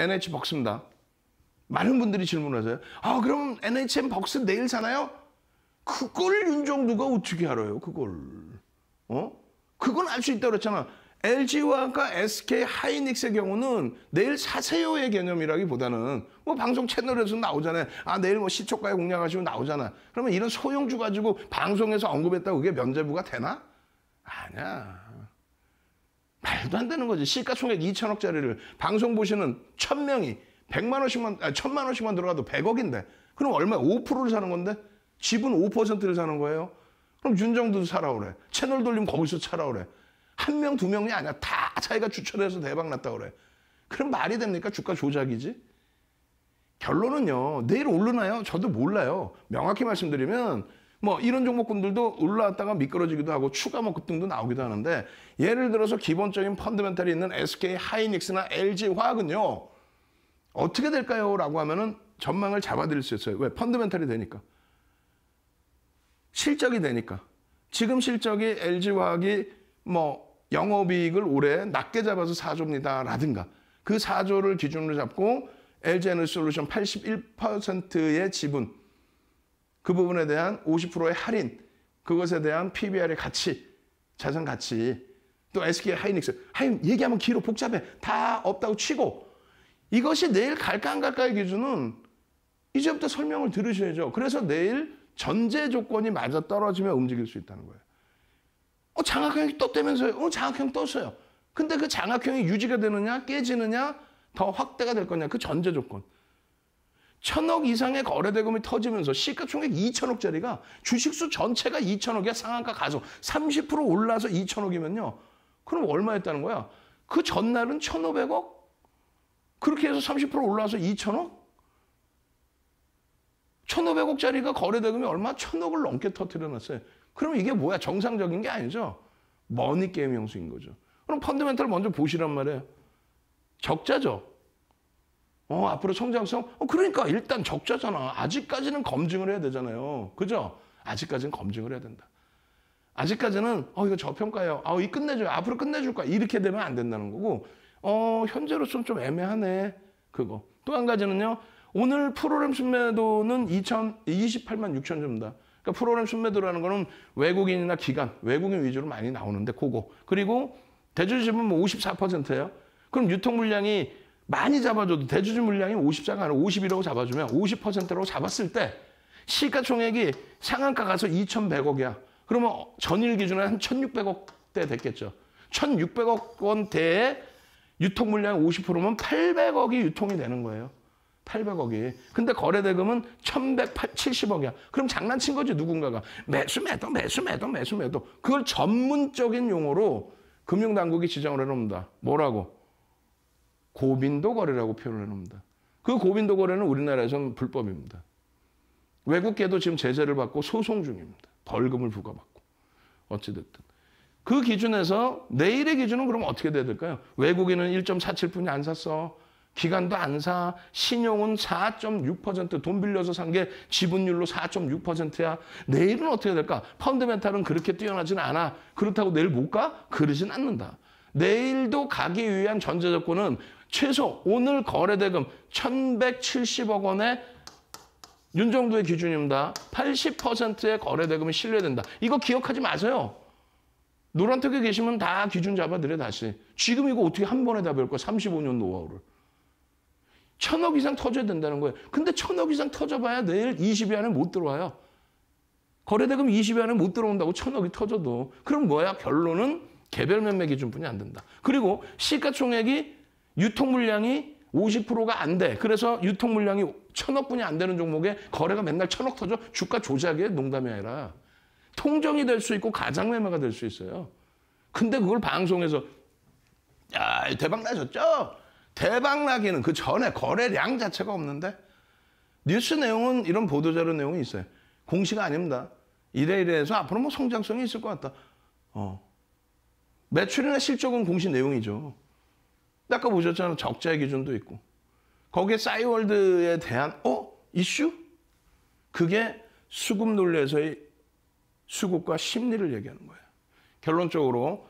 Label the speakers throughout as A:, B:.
A: NH 벅스입니다. 많은 분들이 질문하세요. 아 그럼 NHM 벅스 내일 사나요? 그걸 윤종두가 어떻게 알아요? 그걸. 어? 그건 알 수 있다고 그랬잖아. LG와 아까 SK 하이닉스의 경우는 내일 사세요의 개념이라기보다는 뭐 방송 채널에서 나오잖아요. 아 내일 뭐 시초가에 공략하시면 나오잖아. 그러면 이런 소형주 가지고 방송에서 언급했다고 그게 면제부가 되나? 아니야. 말도 안 되는 거지. 시가총액 2천억짜리를 방송 보시는 천명이 100만 원씩만 아 1000만 원씩만 들어가도 100억인데 그럼 얼마 5%를 사는 건데 지분 5%를 사는 거예요. 그럼 윤정도 사라 그래. 채널 돌리면 거기서 차라 그래. 한 명, 두 명이 아니야. 다 자기가 추천해서 대박 났다 그래. 그럼 말이 됩니까? 주가 조작이지? 결론은요. 내일 오르나요? 저도 몰라요. 명확히 말씀드리면 뭐 이런 종목군들도 올라왔다가 미끄러지기도 하고 추가 뭐 급등도 나오기도 하는데 예를 들어서 기본적인 펀드멘탈이 있는 SK 하이닉스나 LG 화학은요. 어떻게 될까요? 라고 하면은 전망을 잡아드릴 수 있어요. 왜? 펀드멘탈이 되니까. 실적이 되니까. 지금 실적이 LG화학이 뭐 영업이익을 올해 낮게 잡아서 4조입니다. 라든가. 그 4조를 기준으로 잡고 LG에너지 솔루션 81%의 지분 그 부분에 대한 50%의 할인, 그것에 대한 PBR의 가치, 자산 가치, 또 SK 하이닉스, 하이 얘기하면 길어 복잡해. 다 없다고 치고 이것이 내일 갈까 안 갈까의 기준은 이제부터 설명을 들으셔야죠. 그래서 내일 전제 조건이 맞아 떨어지면 움직일 수 있다는 거예요. 어, 장학형이 떴다면서요. 어, 장학형 떴어요. 근데 그 장학형이 유지가 되느냐, 깨지느냐, 더 확대가 될 거냐, 그 전제 조건. 천억 이상의 거래 대금이 터지면서 시가총액 2천억짜리가 주식수 전체가 2천억이야 상한가 가속 30% 올라서 2천억이면요. 그럼 얼마였다는 거야? 그 전날은 1,500억? 그렇게 해서 30% 올라서 2천억? 1,500억짜리가 거래 대금이 얼마? 1,000억을 넘게 터트려놨어요. 그럼 이게 뭐야? 정상적인 게 아니죠. 머니 게임 형수인 거죠. 그럼 펀드멘탈 먼저 보시란 말이에요. 적자죠. 어, 앞으로 성장성? 어, 그러니까 일단 적자잖아. 아직까지는 검증을 해야 되잖아요. 그죠? 아직까지는 검증을 해야 된다. 아직까지는 어, 이거 저평가예요. 아, 이 끝내줘요. 앞으로 끝내줄 거야. 이렇게 되면 안 된다는 거고 어, 현재로서는 좀 애매하네. 그거. 또 한 가지는요. 오늘 프로그램 순매도는 2,028만 6천 점입니다. 그러니까 프로그램 순매도라는 거는 외국인이나 기관, 외국인 위주로 많이 나오는데 그거. 그리고 대주주분 뭐 54%예요. 그럼 유통 물량이 많이 잡아줘도 대주주 물량이 50자가 아니라 51이라고 잡아주면 50%라고 잡았을 때 시가총액이 상한가 가서 2,100억이야. 그러면 전일 기준에 한 1,600억대 됐겠죠. 1,600억 원대에 유통 물량 50%면 800억이 유통이 되는 거예요. 800억이. 근데 거래 대금은 1170억이야. 그럼 장난친 거지 누군가가. 매수 매도 매수 매도 매수 매도. 그걸 전문적인 용어로 금융당국이 지정을 해놓는다. 뭐라고? 고빈도 거래라고 표현을 해놓습니다. 그 고빈도 거래는 우리나라에서는 불법입니다. 외국계도 지금 제재를 받고 소송 중입니다. 벌금을 부과받고. 어찌됐든. 그 기준에서 내일의 기준은 그럼 어떻게 돼야 될까요? 외국인은 1.47분이 안 샀어. 기간도 안 사. 신용은 4.6%돈 빌려서 산 게 지분율로 4.6%야. 내일은 어떻게 될까? 펀드멘탈은 그렇게 뛰어나진 않아. 그렇다고 내일 못 가? 그러진 않는다. 내일도 가기 위한 전제조건은 최소 오늘 거래대금 1170억 원에 윤정도의 기준입니다. 80%의 거래대금이 신뢰된다. 이거 기억하지 마세요. 노란턱에 계시면 다 기준 잡아드려 다시. 지금 이거 어떻게 한 번에 다 배울 거야. 35년 노하우를. 천억 이상 터져야 된다는 거예요. 근데 천억 이상 터져봐야 내일 20위 안에 못 들어와요. 거래대금 20위 안에 못 들어온다고 천억이 터져도. 그럼 뭐야? 결론은 개별 매매 기준뿐이 안 된다. 그리고 시가총액이 유통 물량이 50%가 안 돼. 그래서 유통 물량이 천억 분이 안 되는 종목에 거래가 맨날 천억 터져 주가 조작이에 농담이 아니라. 통정이 될 수 있고 가장 매매가 될 수 있어요. 근데 그걸 방송에서 야 대박 나셨죠? 대박 나기는 그 전에 거래량 자체가 없는데 뉴스 내용은 이런 보도자료 내용이 있어요. 공시가 아닙니다. 이래 이래해서 앞으로 뭐 성장성이 있을 것 같다. 어. 매출이나 실적은 공시 내용이죠. 아까 보셨잖아요. 적자의 기준도 있고. 거기에 싸이월드에 대한 어? 이슈? 그게 수급 논리에서의 수급과 심리를 얘기하는 거예요. 결론적으로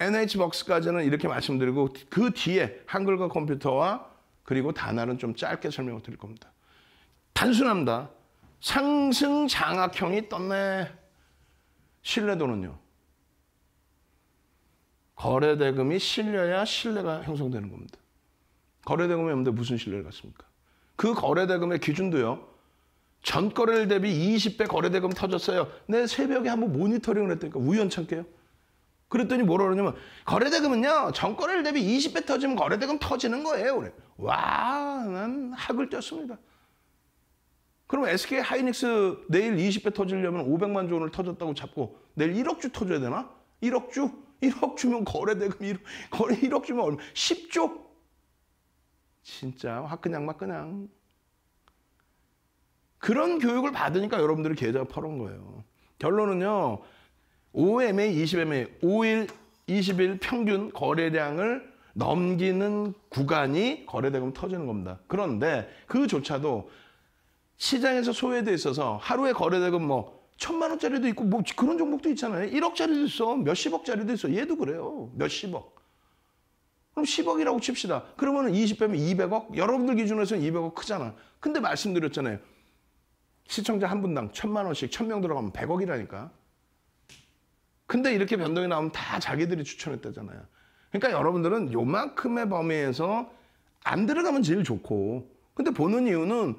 A: NH벅스까지는 이렇게 말씀드리고 그 뒤에 한글과 컴퓨터와 그리고 단어는 좀 짧게 설명을 드릴 겁니다. 단순합니다. 상승 장악형이 떴네. 신뢰도는요. 거래대금이 실려야 신뢰가 형성되는 겁니다. 거래대금이 없는데 무슨 신뢰를 갖습니까? 그 거래대금의 기준도요. 전거래일 대비 20배 거래대금 터졌어요. 내 새벽에 한번 모니터링을 했다니까 우연찮게요. 그랬더니 뭐라 그러냐면 거래대금은요. 전거래일 대비 20배 터지면 거래대금 터지는 거예요. 그래. 와, 난 학을 떴습니다. 그럼 SK 하이닉스 내일 20배 터지려면 500만 주 오늘 터졌다고 잡고 내일 1억 주 터져야 되나? 1억 주? 1억 주면 거래대금 1억, 거래 1억 주면 얼마? 10조? 진짜 화끈양마 그냥. 그런 교육을 받으니까 여러분들이 계좌가 퍼른 거예요. 결론은요. 5MA, 20MA, 5일, 20일 평균 거래량을 넘기는 구간이 거래대금 터지는 겁니다. 그런데 그조차도 시장에서 소외돼 있어서 하루에 거래대금 뭐 천만 원짜리도 있고 뭐 그런 종목도 있잖아요. 1억짜리도 있어. 몇십억짜리도 있어. 얘도 그래요. 몇십억. 그럼 10억이라고 칩시다. 그러면 20배면 200억? 여러분들 기준에서는 200억 크잖아. 근데 말씀드렸잖아요. 시청자 한 분당 천만 원씩 천명 들어가면 100억이라니까. 근데 이렇게 변동이 나오면 다 자기들이 추천했다잖아요. 그러니까 여러분들은 요만큼의 범위에서 안 들어가면 제일 좋고 근데 보는 이유는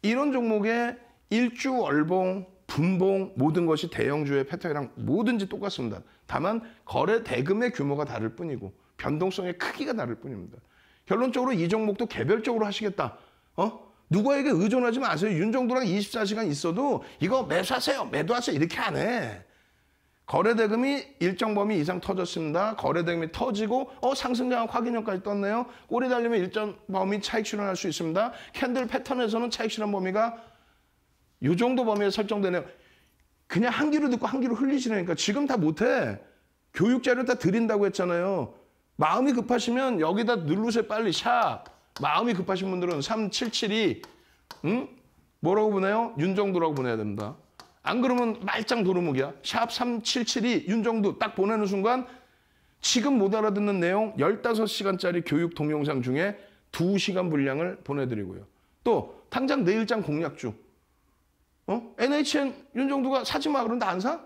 A: 이런 종목에 일주 월봉 분봉 모든 것이 대형주의 패턴이랑 뭐든지 똑같습니다. 다만 거래 대금의 규모가 다를 뿐이고 변동성의 크기가 다를 뿐입니다. 결론적으로 이 종목도 개별적으로 하시겠다. 어? 누구에게 의존하지 마세요. 윤정도랑 24시간 있어도 이거 매수하세요. 매도하세요. 이렇게 안 해. 거래대금이 일정 범위 이상 터졌습니다. 거래대금이 터지고 어상승장 확인형까지 떴네요. 꼬리 달리면 일정 범위 차익 실현할 수 있습니다. 캔들 패턴에서는 차익 실현 범위가 요 정도 범위에 설정되네요 그냥 한 귀로 듣고 한 귀로 흘리시라니까 지금 다 못해. 교육 자료 다 드린다고 했잖아요. 마음이 급하시면 여기다 누르세요 빨리 샵. 마음이 급하신 분들은 3772 응? 뭐라고 보내요? 윤정도라고 보내야 됩니다. 안 그러면 말짱 도루묵이야. 샵 3772 윤정도 딱 보내는 순간 지금 못 알아듣는 내용 15시간짜리 교육 동영상 중에 2시간 분량을 보내드리고요. 또 당장 내 일장 공략 중 어? NHN 윤정두가 사지 마 그런데 안 사?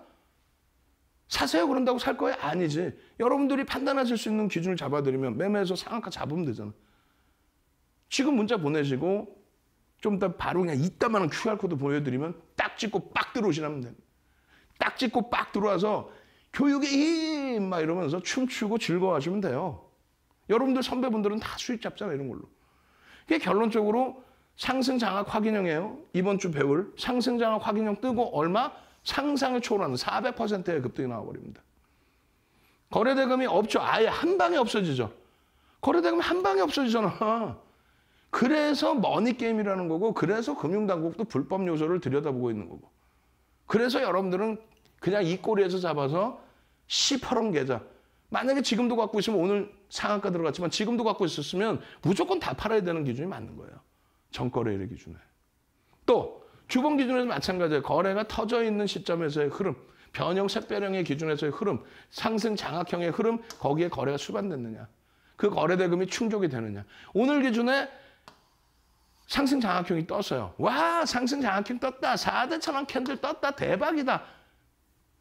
A: 사세요 그런다고 살 거예요? 아니지. 여러분들이 판단하실 수 있는 기준을 잡아드리면 매매에서 상한가 잡으면 되잖아. 지금 문자 보내시고 좀 이따 바로 그냥 이따만한 QR코드 보여드리면 딱 찍고 빡 들어오시라면 됩니다. 딱 찍고 빡 들어와서 교육의 힘! 마 이러면서 춤추고 즐거워하시면 돼요. 여러분들 선배분들은 다수익 잡잖아, 이런 걸로. 그게 결론적으로 상승 장악 확인형이에요. 이번 주 배울 상승 장악 확인형 뜨고 얼마? 상상을 초월하는 400%의 급등이 나와버립니다. 거래대금이 없죠. 아예 한 방에 없어지죠. 거래대금 한 방에 없어지잖아. 그래서 머니게임이라는 거고 그래서 금융당국도 불법 요소를 들여다보고 있는 거고 그래서 여러분들은 그냥 이 꼬리에서 잡아서 시퍼런 계좌 만약에 지금도 갖고 있으면 오늘 상한가 들어갔지만 지금도 갖고 있었으면 무조건 다 팔아야 되는 기준이 맞는 거예요. 정거래액 기준에. 또 주봉 기준에도 마찬가지예요. 거래가 터져 있는 시점에서의 흐름, 변형 색배령의 기준에서의 흐름, 상승 장악형의 흐름, 거기에 거래가 수반됐느냐. 그 거래 대금이 충족이 되느냐. 오늘 기준에 상승 장악형이 떴어요. 와 상승 장악형 떴다. 4대 천왕 캔들 떴다. 대박이다.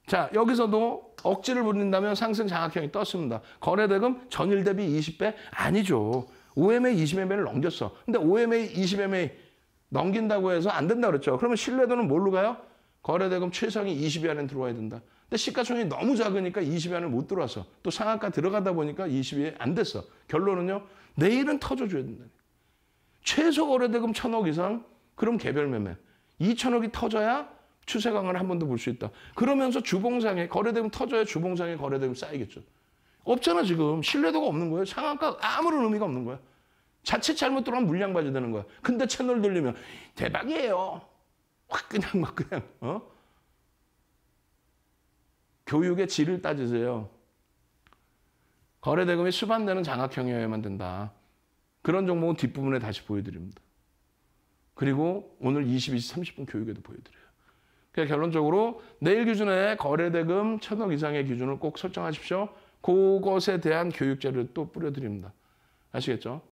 A: 자 여기서도 억지를 부린다면 상승 장악형이 떴습니다. 거래대금 전일 대비 20배? 아니죠. 5MA, 20MA를 넘겼어. 근데 5MA, 20MA 넘긴다고 해서 안 된다 그랬죠. 그러면 신뢰도는 뭘로 가요? 거래대금 최상위 20위 안에 들어와야 된다. 근데 시가총액이 너무 작으니까 20위 안에 못 들어와서 또 상한가 들어가다 보니까 20위에 안 됐어. 결론은요. 내일은 터져줘야 된다. 최소 거래대금 1000억 이상 그럼 개별 매매. 2천억이 터져야 추세 강화를 한번 더 볼 수 있다. 그러면서 주봉상에 거래대금 터져야 주봉상에 거래대금 쌓이겠죠. 없잖아 지금. 신뢰도가 없는 거예요. 상한가 아무런 의미가 없는 거야. 자칫 잘못 들어가면 물량 봐야 되는 거야. 근데 채널 돌리면 대박이에요. 확 그냥 막 그냥 어? 교육의 질을 따지세요. 거래 대금이 수반되는 장학형이어야만 된다. 그런 종목은 뒷부분에 다시 보여드립니다. 그리고 오늘 22시 30분 교육에도 보여드려요. 그러니까 결론적으로 내일 기준에 거래대금 천억 이상의 기준을 꼭 설정하십시오. 그것에 대한 교육자를 또 뿌려드립니다. 아시겠죠?